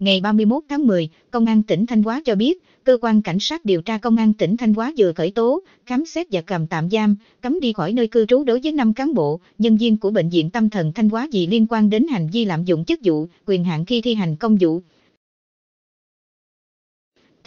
ngày 31 tháng 10, Công an tỉnh Thanh Hóa cho biết, cơ quan cảnh sát điều tra Công an tỉnh Thanh Hóa vừa khởi tố, khám xét và cầm tạm giam, cấm đi khỏi nơi cư trú đối với 5 cán bộ, nhân viên của Bệnh viện Tâm thần Thanh Hóa vì liên quan đến hành vi lạm dụng chức vụ, quyền hạn khi thi hành công vụ.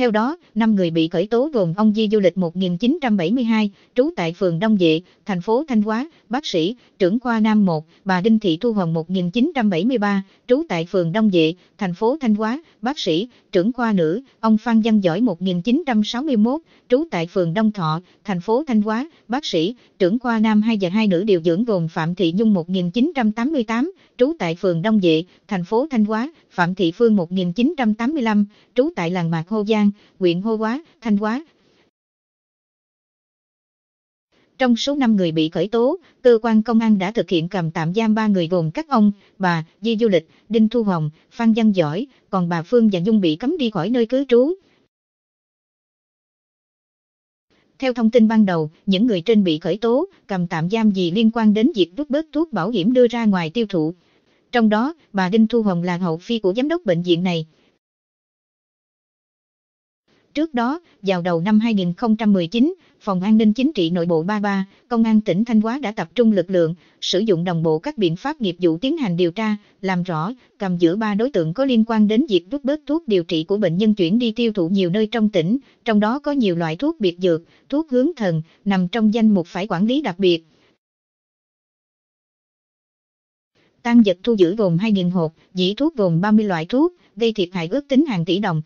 Theo đó, 5 người bị khởi tố gồm ông Di Du lịch 1972, trú tại phường Đông Vệ, thành phố Thanh Hóa, bác sĩ, trưởng khoa Nam 1, bà Đinh Thị Thu Hồng 1973, trú tại phường Đông Vệ, thành phố Thanh Hóa, bác sĩ, trưởng khoa nữ, ông Phan Văn Giỏi 1961, trú tại phường Đông Thọ, thành phố Thanh Hóa, bác sĩ, trưởng khoa Nam 2 và 2 nữ điều dưỡng gồm Phạm Thị Nhung 1988, trú tại phường Đông Vệ, thành phố Thanh Hóa, Phạm Thị Phương 1985, trú tại làng Mạc Hô Giang, An, huyện Hô Hóa, Thanh Quá. Trong số 5 người bị khởi tố, cơ quan công an đã thực hiện cầm tạm giam 3 người gồm các ông, bà, Di Du Lịch, Đinh Thu Hồng, Phan Văn Giỏi, còn bà Phương và Dung bị cấm đi khỏi nơi cư trú. Theo thông tin ban đầu, những người trên bị khởi tố, cầm tạm giam vì liên quan đến việc rút bớt thuốc bảo hiểm đưa ra ngoài tiêu thụ. Trong đó, bà Đinh Thu Hồng là hậu phi của giám đốc bệnh viện này. Trước đó, vào đầu năm 2019, Phòng An ninh Chính trị Nội bộ 33, Công an tỉnh Thanh Hóa đã tập trung lực lượng, sử dụng đồng bộ các biện pháp nghiệp vụ tiến hành điều tra, làm rõ, cầm giữ ba đối tượng có liên quan đến việc rút bớt thuốc điều trị của bệnh nhân chuyển đi tiêu thụ nhiều nơi trong tỉnh, trong đó có nhiều loại thuốc biệt dược, thuốc hướng thần, nằm trong danh mục phải quản lý đặc biệt. Tăng vật thu giữ gồm 2.000 hộp, dĩ thuốc gồm 30 loại thuốc, gây thiệt hại ước tính hàng tỷ đồng.